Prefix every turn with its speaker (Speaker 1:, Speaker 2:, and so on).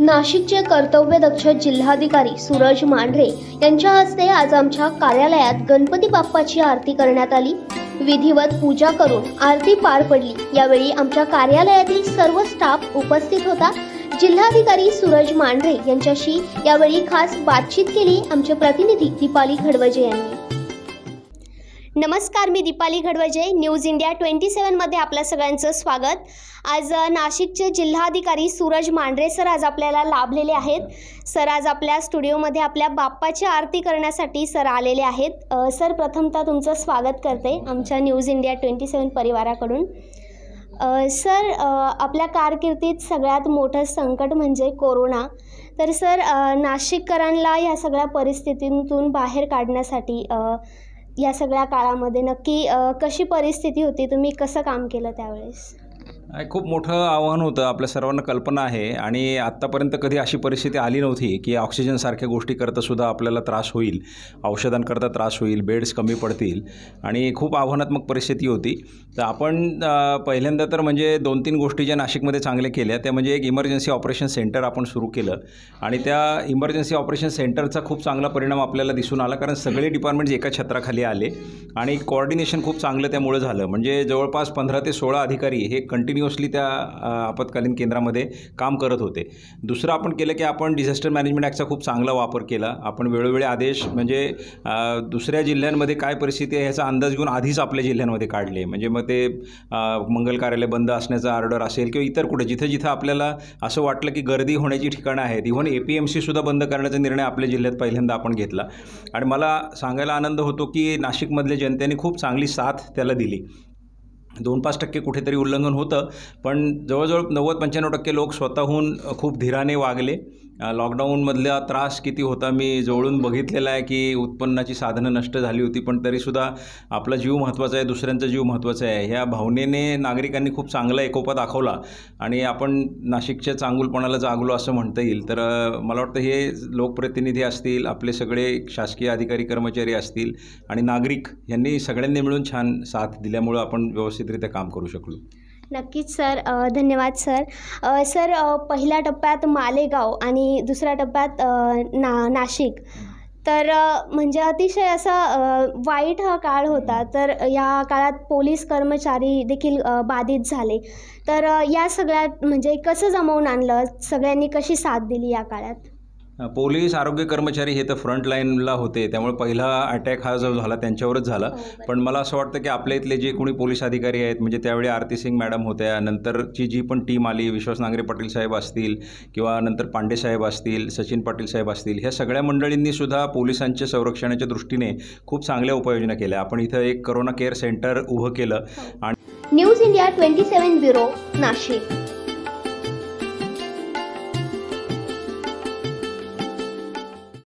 Speaker 1: नाशिकचे कर्तव्यदक्ष जिल्हाधिकारी सूरज मांढरे यांच्या हस्ते आज आमच्या कार्यालयात गणपती बाप्पाची आरती करण्यात आली विधिवत पूजा करून आरती पार पडली यावेळी आमच्या कार्यालयातील सर्व स्टाफ उपस्थित होता जिल्हाधिकारी सूरज मांढरे यांच्याशी यावेळी खास बातचीत केली आमचे प्रतिनिधी दीपाली खडवजे यांनी नमस्कार मी Deepali Ghadavaje news India twenty सेवनमध्ये आपल्या सगळ्यांचं स्वागत आज नाशिकचे जिल्हाधिकारी सूरज मांढरे सर आज आपल्याला लाभलेले आहेत सर आज आपल्या स्टुडिओमध्ये आपल्या बाप्पाची आरती करण्यासाठी सर आलेले आहेत सर प्रथमतः तुमचं स्वागत करते आमच्या न्यूज इंडिया ट्वेंटी सेवन परिवाराकडून सर आपल्या कारकिर्दीत सगळ्यात मोठं संकट म्हणजे कोरोना तर सर नाशिककरांना या सगळ्या परिस्थितीतून बाहेर काढण्यासाठी या सगळ्या काळामध्ये नक्की कशी परिस्थिती होती तुम्ही कसं काम केलं त्यावेळेस
Speaker 2: खूप मोठं आव्हान होतं आपल्या सर्वांना कल्पना आहे आणि आत्तापर्यंत कधी अशी परिस्थिती आली नव्हती की ऑक्सिजनसारख्या गोष्टी सुद्धा आपल्याला त्रास होईल औषधांकरता त्रास होईल बेड्स कमी पडतील आणि खूप आव्हानात्मक परिस्थिती होती तर आपण पहिल्यांदा तर म्हणजे दोन तीन गोष्टी ज्या नाशिकमध्ये चांगल्या केल्या त्या म्हणजे एक इमर्जन्सी ऑपरेशन सेंटर आपण सुरू केलं आणि त्या इमर्जन्सी ऑपरेशन सेंटरचा खूप चांगला परिणाम आपल्याला दिसून आला कारण सगळे डिपार्टमेंट्स एका छत्राखाली आले आणि कॉर्डिनेशन खूप चांगलं त्यामुळे झालं म्हणजे जवळपास पंधरा ते सोळा अधिकारी हे कंटिन्यू कंटिन्युअसली त्या आपत्कालीन केंद्रामध्ये काम करत होते दुसरं आपण केलं की आपण डिझास्टर मॅनेजमेंट ॲक्टचा खूप चांगला वापर केला आपण वेळोवेळी आदेश म्हणजे दुसऱ्या जिल्ह्यांमध्ये काय परिस्थिती आहे ह्याचा अंदाज घेऊन आधीच आपल्या जिल्ह्यांमध्ये काढले म्हणजे मग ते मंगल कार्यालय बंद असण्याचा ऑर्डर असेल किंवा इतर कुठे जिथं जिथं आपल्याला असं वाटलं की गर्दी होण्याची ठिकाणं आहेत इव्हन ए पी एम सीसुद्धा बंद करण्याचा निर्णय आपल्या जिल्ह्यात पहिल्यांदा आपण घेतला आणि मला सांगायला आनंद होतो की नाशिकमधल्या जनतेने खूप चांगली साथ त्याला दिली दोन पाच टक्के कुठेतरी उल्लंघन होतं पण जवळजवळ नव्वद पंच्याण्णव टक्के लोक स्वतःहून खूप धीराने वागले लॉकडाऊनमधला त्रास किती होता मी जवळून बघितलेला आहे की उत्पन्नाची साधनं नष्ट झाली होती पण तरीसुद्धा आपला जीव महत्त्वाचा आहे दुसऱ्यांचा जीव महत्त्वाचा आहे ह्या भावनेने नागरिकांनी खूप चांगला एकोपा दाखवला आणि आपण नाशिकच्या चांगुलपणाला जागलो असं म्हणता येईल तर मला वाटतं हे लोकप्रतिनिधी असतील आपले सगळे शासकीय अधिकारी कर्मचारी असतील आणि नागरिक यांनी सगळ्यांनी मिळून छान साथ दिल्यामुळं आपण व्यवस्थितरित्या काम करू शकलो
Speaker 1: नक्कीच सर धन्यवाद सर सर पहिल्या टप्प्यात मालेगाव आणि दुसऱ्या टप्प्यात ना नाशिक तर म्हणजे अतिशय असा वाईट हा काळ होता तर या काळात पोलीस कर्मचारी देखील बाधित झाले तर या सगळ्यात म्हणजे कसं जमवून आणलं सगळ्यांनी कशी साथ दिली या काळात
Speaker 2: पोलीस आरोग्य कर्मचारी हे तर फ्रंट होते त्यामुळे पहिला अटॅक हा जो झाला त्यांच्यावरच झाला हो, पण मला असं वाटतं की आपल्या इथले जे कोणी पोलीस अधिकारी आहेत म्हणजे त्यावेळी आरती सिंग मॅडम होत्या नंतरची जी पण टीम आली विश्वास नांगरे पाटील साहेब असतील किंवा नंतर पांडे साहेब असतील सचिन पाटील साहेब असतील ह्या सगळ्या मंडळींनी सुद्धा पोलिसांच्या संरक्षणाच्या दृष्टीने खूप चांगल्या उपाययोजना केल्या आपण इथं एक करोना केअर सेंटर उभं केलं हो. आणि
Speaker 1: news India twenty seven bureau Nashik